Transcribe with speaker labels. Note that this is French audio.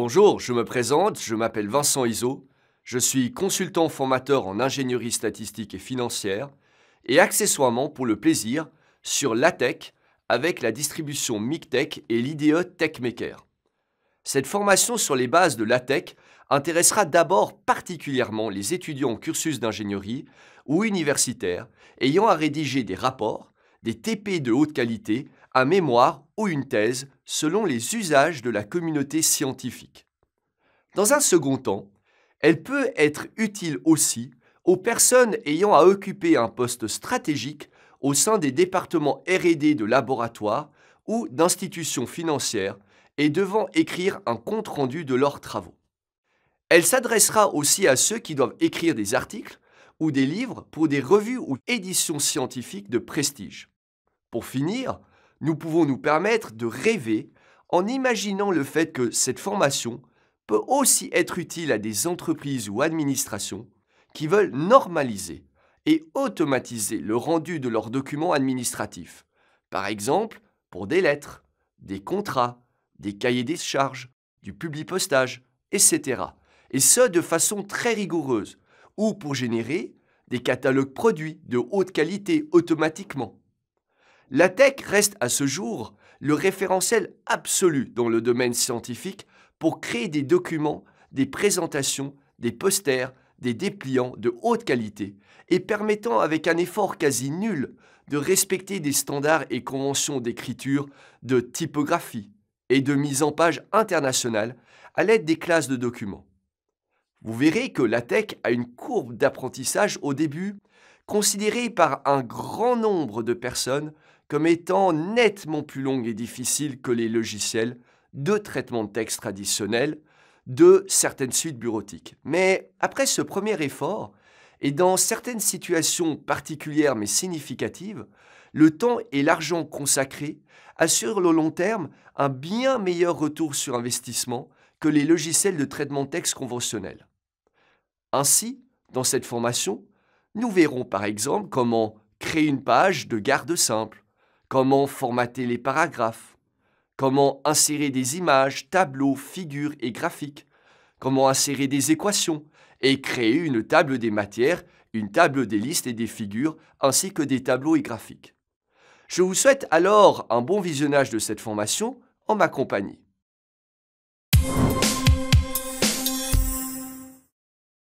Speaker 1: Bonjour, je me présente, je m'appelle Vincent Iso, je suis consultant formateur en ingénierie statistique et financière et accessoirement pour le plaisir sur l'ATEC avec la distribution MicTech et l'IDE TechMaker. Cette formation sur les bases de l'ATEC intéressera d'abord particulièrement les étudiants en cursus d'ingénierie ou universitaires ayant à rédiger des rapports, des TP de haute qualité, un mémoire ou une thèse selon les usages de la communauté scientifique. Dans un second temps, elle peut être utile aussi aux personnes ayant à occuper un poste stratégique au sein des départements RD de laboratoires ou d'institutions financières et devant écrire un compte-rendu de leurs travaux. Elle s'adressera aussi à ceux qui doivent écrire des articles ou des livres pour des revues ou éditions scientifiques de prestige. Pour finir, nous pouvons nous permettre de rêver en imaginant le fait que cette formation peut aussi être utile à des entreprises ou administrations qui veulent normaliser et automatiser le rendu de leurs documents administratifs, par exemple pour des lettres, des contrats, des cahiers des charges, du publipostage, etc. Et ce, de façon très rigoureuse, ou pour générer des catalogues produits de haute qualité automatiquement. La tech reste à ce jour le référentiel absolu dans le domaine scientifique pour créer des documents, des présentations, des posters, des dépliants de haute qualité et permettant avec un effort quasi nul de respecter des standards et conventions d'écriture, de typographie et de mise en page internationale à l'aide des classes de documents. Vous verrez que la tech a une courbe d'apprentissage au début considérée par un grand nombre de personnes comme étant nettement plus longue et difficile que les logiciels de traitement de texte traditionnels de certaines suites bureautiques. Mais après ce premier effort, et dans certaines situations particulières mais significatives, le temps et l'argent consacrés assurent au long terme un bien meilleur retour sur investissement que les logiciels de traitement de texte conventionnels. Ainsi, dans cette formation, nous verrons par exemple comment créer une page de garde simple, comment formater les paragraphes, comment insérer des images, tableaux, figures et graphiques, comment insérer des équations et créer une table des matières, une table des listes et des figures, ainsi que des tableaux et graphiques. Je vous souhaite alors un bon visionnage de cette formation en ma compagnie.